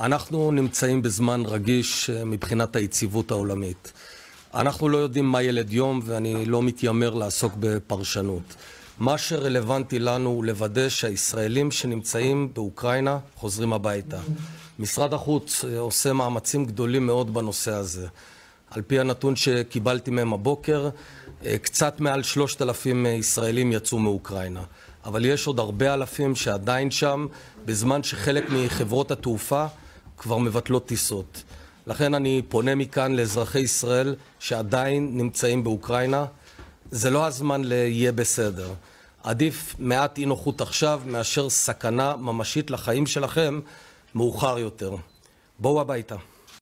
אנחנו נמצאים בזמן רגיש אה, מבחינת היציבות העולמית. אנחנו לא יודעים מה ילד יום, ואני לא מתיימר לעסוק בפרשנות. מה שרלוונטי לנו הוא לוודא שהישראלים שנמצאים באוקראינה חוזרים הביתה. משרד החוץ אה, עושה מאמצים גדולים מאוד בנושא הזה. על פי הנתון שקיבלתי מהם הבוקר, אה, קצת מעל 3,000 ישראלים יצאו מאוקראינה. אבל יש עוד הרבה אלפים שעדיין שם, בזמן שחלק מחברות התעופה כבר מבטלות טיסות. לכן אני פונה מכאן לאזרחי ישראל שעדיין נמצאים באוקראינה. זה לא הזמן ל"יהיה בסדר". עדיף מעט אי נוחות עכשיו מאשר סכנה ממשית לחיים שלכם מאוחר יותר. בואו הביתה.